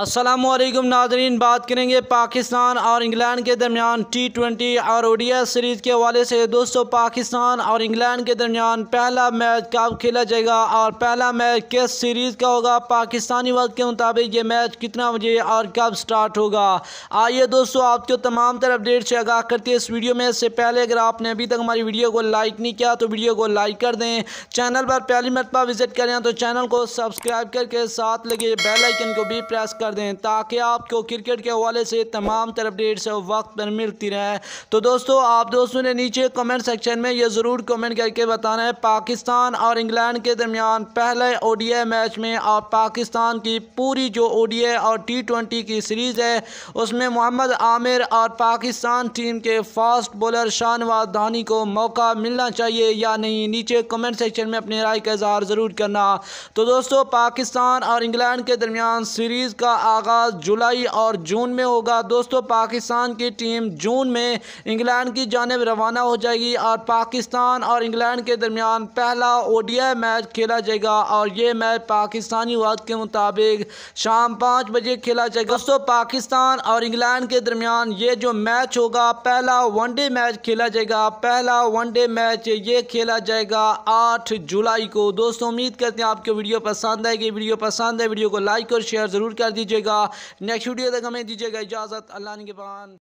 असलम नाजरीन बात करेंगे पाकिस्तान और इंग्लैंड के दरमियान टी ट्वेंटी और ओडिया सीरीज़ के हवाले से दोस्तों पाकिस्तान और इंग्लैंड के दरमियान पहला मैच कब खेला जाएगा और पहला मैच किस सीरीज़ का होगा पाकिस्तानी वक्त के मुताबिक ये मैच कितना बजे और कब स्टार्ट होगा आइए दोस्तों आपको तमाम तरह अपडेट से आगाह करते इस वीडियो में इससे पहले अगर आपने अभी तक हमारी वीडियो को लाइक नहीं किया तो वीडियो को लाइक कर दें चैनल पर पहली मरतबा विजिट करें तो चैनल को सब्सक्राइब करके साथ लगे बेलाइकन को भी प्रेस कर कर दें ताकि आपको क्रिकेट के हवाले से तमाम तर अपडेट्स वक्त पर मिलती रहे तो दोस्तों आप दोस्तों ने नीचे कमेंट सेक्शन में ये ज़रूर कमेंट करके बताना है पाकिस्तान और इंग्लैंड के दरमियान पहले ओ मैच में और पाकिस्तान की पूरी जो ओ और टी ट्वेंटी की सीरीज़ है उसमें मोहम्मद आमिर और पाकिस्तान टीम के फास्ट बॉलर शाहनवाज धानी को मौका मिलना चाहिए या नहीं नीचे कमेंट सेक्शन में अपनी राय का इजहार ज़रूर करना तो दोस्तों पाकिस्तान और इंग्लैंड के दरमियान सीरीज़ का का आगाज़ जुलाई और जून में होगा दोस्तों पाकिस्तान की टीम जून में इंग्लैंड की जानब रवाना हो जाएगी और पाकिस्तान और इंग्लैंड के दरमियान पहला ओडिया मैच खेला जाएगा और ये मैच पाकिस्तानी वक्त के मुताबिक शाम पाँच बजे खेला जाएगा दोस्तों पाकिस्तान और इंग्लैंड के दरमियान ये जो मैच होगा पहला वनडे मैच खेला जाएगा पहला वनडे मैच ये खेला जाएगा आठ जुलाई को दोस्तों उम्मीद करते हैं आपको वीडियो पसंद आएगी वीडियो पसंद है वीडियो को लाइक और शेयर ज़रूर कर दिया दीजिएगा नेक्स्ट वीडियो तक हमें दीजिएगा इजाज़त अल्लाह के पान